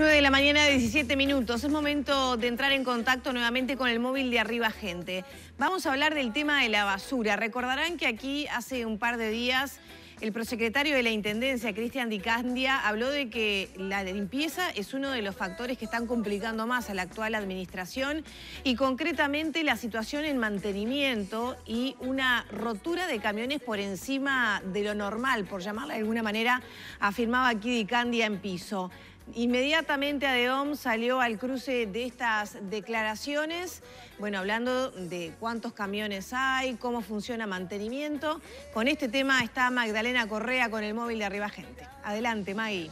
9 de la mañana, 17 minutos. Es momento de entrar en contacto nuevamente con el móvil de Arriba Gente. Vamos a hablar del tema de la basura. Recordarán que aquí hace un par de días el prosecretario de la Intendencia, Cristian Dicandia, habló de que la limpieza es uno de los factores que están complicando más a la actual administración y concretamente la situación en mantenimiento y una rotura de camiones por encima de lo normal, por llamarla de alguna manera, afirmaba aquí Dicandia en piso. Inmediatamente ADEOM salió al cruce de estas declaraciones, bueno, hablando de cuántos camiones hay, cómo funciona mantenimiento. Con este tema está Magdalena Correa con el móvil de Arriba Gente. Adelante, Magui.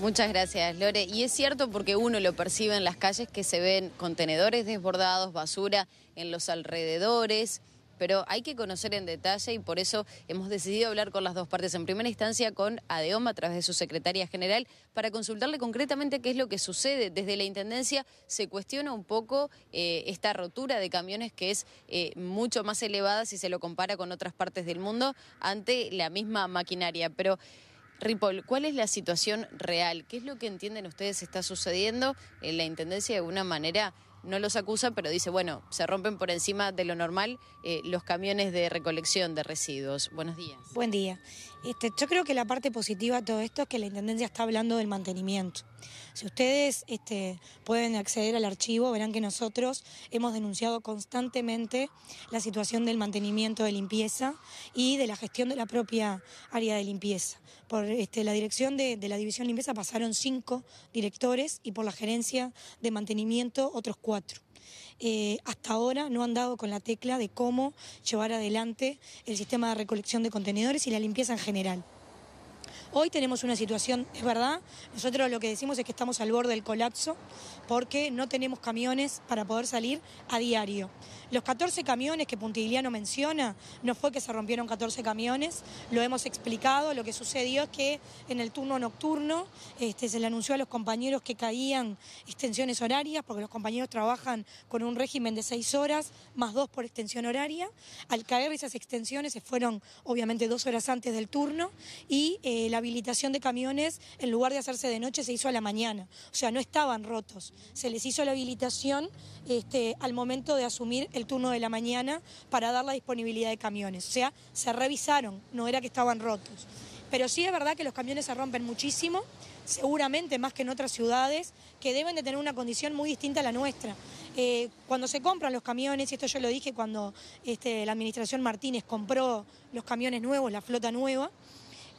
Muchas gracias, Lore. Y es cierto porque uno lo percibe en las calles que se ven contenedores desbordados, basura en los alrededores pero hay que conocer en detalle y por eso hemos decidido hablar con las dos partes. En primera instancia con Adeoma, a través de su secretaria general para consultarle concretamente qué es lo que sucede. Desde la Intendencia se cuestiona un poco eh, esta rotura de camiones que es eh, mucho más elevada si se lo compara con otras partes del mundo ante la misma maquinaria. Pero Ripoll, ¿cuál es la situación real? ¿Qué es lo que entienden ustedes está sucediendo? En la Intendencia de alguna manera no los acusan, pero dice, bueno, se rompen por encima de lo normal eh, los camiones de recolección de residuos. Buenos días. Buen día. Este, yo creo que la parte positiva de todo esto es que la Intendencia está hablando del mantenimiento. Si ustedes este, pueden acceder al archivo, verán que nosotros hemos denunciado constantemente la situación del mantenimiento de limpieza y de la gestión de la propia área de limpieza. Por este, la dirección de, la división limpieza pasaron cinco directores y por la gerencia de mantenimiento otros cuatro. Eh, hasta ahora no han dado con la tecla de cómo llevar adelante el sistema de recolección de contenedores y la limpieza en general. Hoy tenemos una situación, es verdad, nosotros lo que decimos es que estamos al borde del colapso porque no tenemos camiones para poder salir a diario. Los 14 camiones que Puntigliano menciona, no fue que se rompieron 14 camiones, lo hemos explicado, lo que sucedió es que en el turno nocturno este, se le anunció a los compañeros que caían extensiones horarias, porque los compañeros trabajan con un régimen de 6 horas, más 2 por extensión horaria. Al caer esas extensiones se fueron obviamente 2 horas antes del turno y eh, la habilitación de camiones, en lugar de hacerse de noche, se hizo a la mañana. O sea, no estaban rotos. Se les hizo la habilitación este, al momento de asumir el turno de la mañana para dar la disponibilidad de camiones. O sea, se revisaron, no era que estaban rotos. Pero sí es verdad que los camiones se rompen muchísimo, seguramente más que en otras ciudades, que deben de tener una condición muy distinta a la nuestra. Eh, cuando se compran los camiones, y esto yo lo dije cuando este, la administración Martínez compró los camiones nuevos, la flota nueva,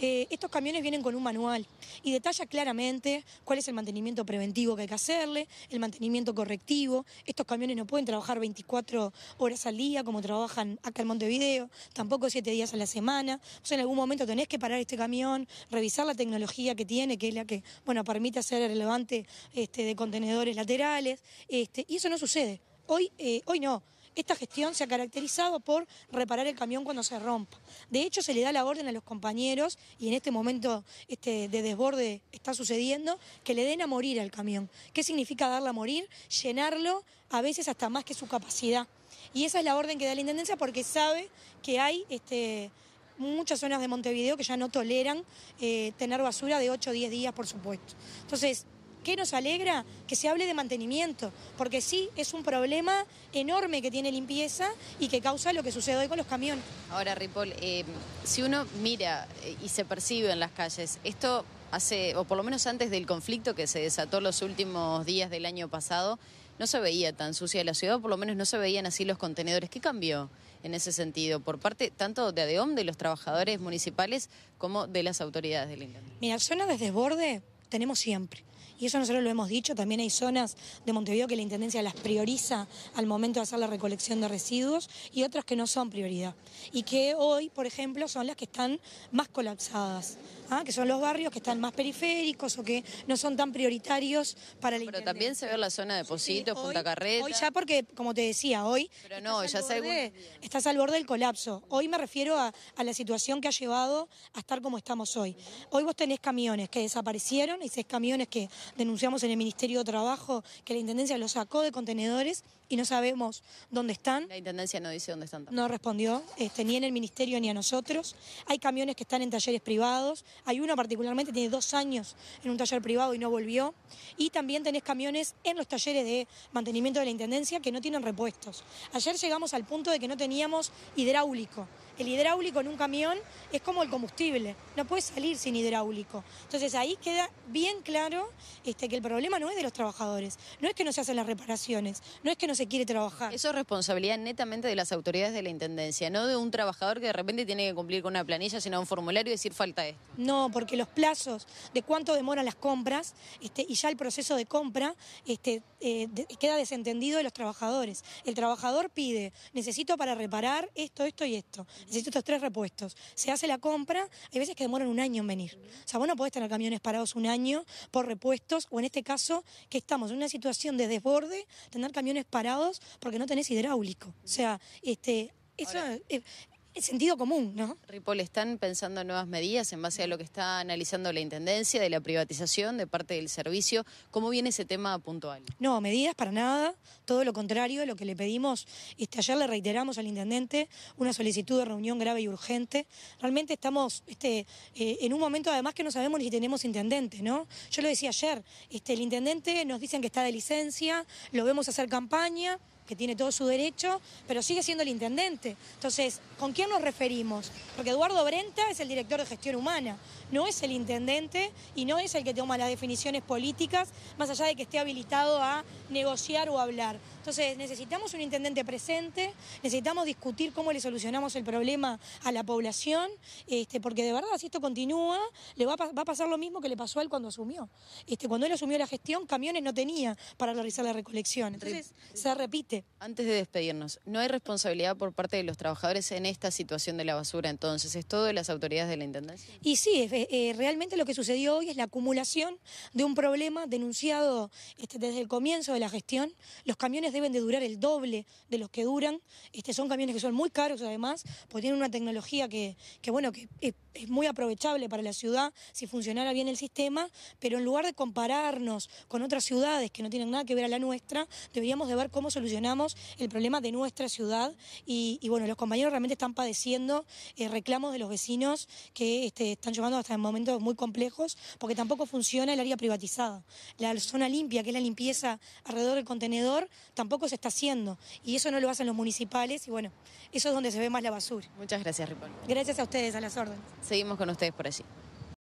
eh, estos camiones vienen con un manual y detalla claramente cuál es el mantenimiento preventivo que hay que hacerle, el mantenimiento correctivo. Estos camiones no pueden trabajar 24 horas al día como trabajan acá en Montevideo, tampoco 7 días a la semana. O sea, en algún momento tenés que parar este camión, revisar la tecnología que tiene, que es la que bueno, permite hacer el levante este, de contenedores laterales. Este, y eso no sucede. Hoy, eh, hoy no. Esta gestión se ha caracterizado por reparar el camión cuando se rompa. De hecho, se le da la orden a los compañeros, y en este momento este, de desborde está sucediendo, que le den a morir al camión. ¿Qué significa darle a morir? Llenarlo a veces hasta más que su capacidad. Y esa es la orden que da la Intendencia porque sabe que hay... Este, muchas zonas de Montevideo que ya no toleran eh, tener basura de 8 o 10 días, por supuesto. Entonces, ¿Qué nos alegra? Que se hable de mantenimiento, porque sí es un problema enorme que tiene limpieza y que causa lo que sucede hoy con los camiones. Ahora, Ripoll, eh, si uno mira eh, y se percibe en las calles, esto hace, o por lo menos antes del conflicto que se desató los últimos días del año pasado, no se veía tan sucia la ciudad, por lo menos no se veían así los contenedores. ¿Qué cambió en ese sentido por parte tanto de ADEOM, de los trabajadores municipales, como de las autoridades del Inglaterra. Mira, zona de desborde tenemos siempre y eso nosotros lo hemos dicho, también hay zonas de Montevideo que la Intendencia las prioriza al momento de hacer la recolección de residuos y otras que no son prioridad y que hoy, por ejemplo, son las que están más colapsadas, ¿ah? que son los barrios que están más periféricos o que no son tan prioritarios para la Pero también se ve la zona de Positos, Punta Carreta. Hoy ya porque, como te decía, hoy no, estás, al borde, del colapso. Hoy me refiero a, a la situación que ha llevado a estar como estamos hoy. Hoy vos tenés camiones que desaparecieron y seis camiones que denunciamos en el Ministerio de Trabajo que la Intendencia los sacó de contenedores y no sabemos dónde están. La Intendencia no dice dónde están. No respondió, este, ni en el Ministerio ni a nosotros. Hay camiones que están en talleres privados, hay uno particularmente tiene dos años en un taller privado y no volvió. Y también tenés camiones en los talleres de mantenimiento de la Intendencia que no tienen repuestos. Ayer llegamos al punto de que no teníamos hidráulico. El hidráulico en un camión es como el combustible, no puede salir sin hidráulico. Entonces ahí queda bien claro este, que el problema no es de los trabajadores, no es que no se hacen las reparaciones, no es que no se quiere trabajar. Eso es responsabilidad netamente de las autoridades de la Intendencia, no de un trabajador que de repente tiene que cumplir con una planilla, sino un formulario y decir falta esto. No, porque los plazos de cuánto demoran las compras este, y ya el proceso de compra este, eh, queda desentendido de los trabajadores. El trabajador pide, necesito para reparar esto, esto y esto, necesito estos tres repuestos. Se hace la compra, hay veces que demoran un año en venir. O sea, vos no podés tener camiones parados un año por repuesto o en este caso que estamos en una situación de desborde, tener camiones parados porque no tenés hidráulico. O sea, este, eso es, el sentido común, ¿no? Ripoll, ¿están pensando en nuevas medidas en base a lo que está analizando la Intendencia de la privatización de parte del servicio? ¿Cómo viene ese tema puntual? No, medidas para nada, todo lo contrario, lo que le pedimos, este, ayer le reiteramos al Intendente una solicitud de reunión grave y urgente. Realmente estamos este, eh, en un momento además que no sabemos ni si tenemos Intendente, ¿no? Yo lo decía ayer, este, el Intendente nos dicen que está de licencia, lo vemos hacer campaña que tiene todo su derecho, pero sigue siendo el intendente. Entonces, ¿con quién nos referimos? Porque Eduardo Brenta es el director de gestión humana, no es el intendente y no es el que toma las definiciones políticas, más allá de que esté habilitado a negociar o hablar. Entonces, necesitamos un intendente presente, necesitamos discutir cómo le solucionamos el problema a la población, este, porque de verdad, si esto continúa, le va a, pasar lo mismo que le pasó a él cuando asumió. Este, cuando él asumió la gestión, camiones no tenía para realizar la recolección. Entonces, se repite. Antes de despedirnos, ¿no hay responsabilidad por parte de los trabajadores en esta situación de la basura entonces? ¿Es todo de las autoridades de la Intendencia? Y sí, eh, realmente lo que sucedió hoy es la acumulación de un problema denunciado este, desde el comienzo de la gestión. Los camiones deben de durar el doble de los que duran. Este, son camiones que son muy caros además, porque tienen una tecnología que, bueno, que es, es muy aprovechable para la ciudad si funcionara bien el sistema, pero en lugar de compararnos con otras ciudades que no tienen nada que ver a la nuestra, deberíamos de ver cómo solucionar el problema de nuestra ciudad y, bueno, los compañeros realmente están padeciendo eh, reclamos de los vecinos que este, están llevando hasta momentos muy complejos porque tampoco funciona el área privatizada. La zona limpia, que es la limpieza alrededor del contenedor, tampoco se está haciendo y eso no lo hacen los municipales y bueno, eso es donde se ve más la basura. Muchas gracias, Ripoll. Gracias a ustedes, a las órdenes. Seguimos con ustedes por allí.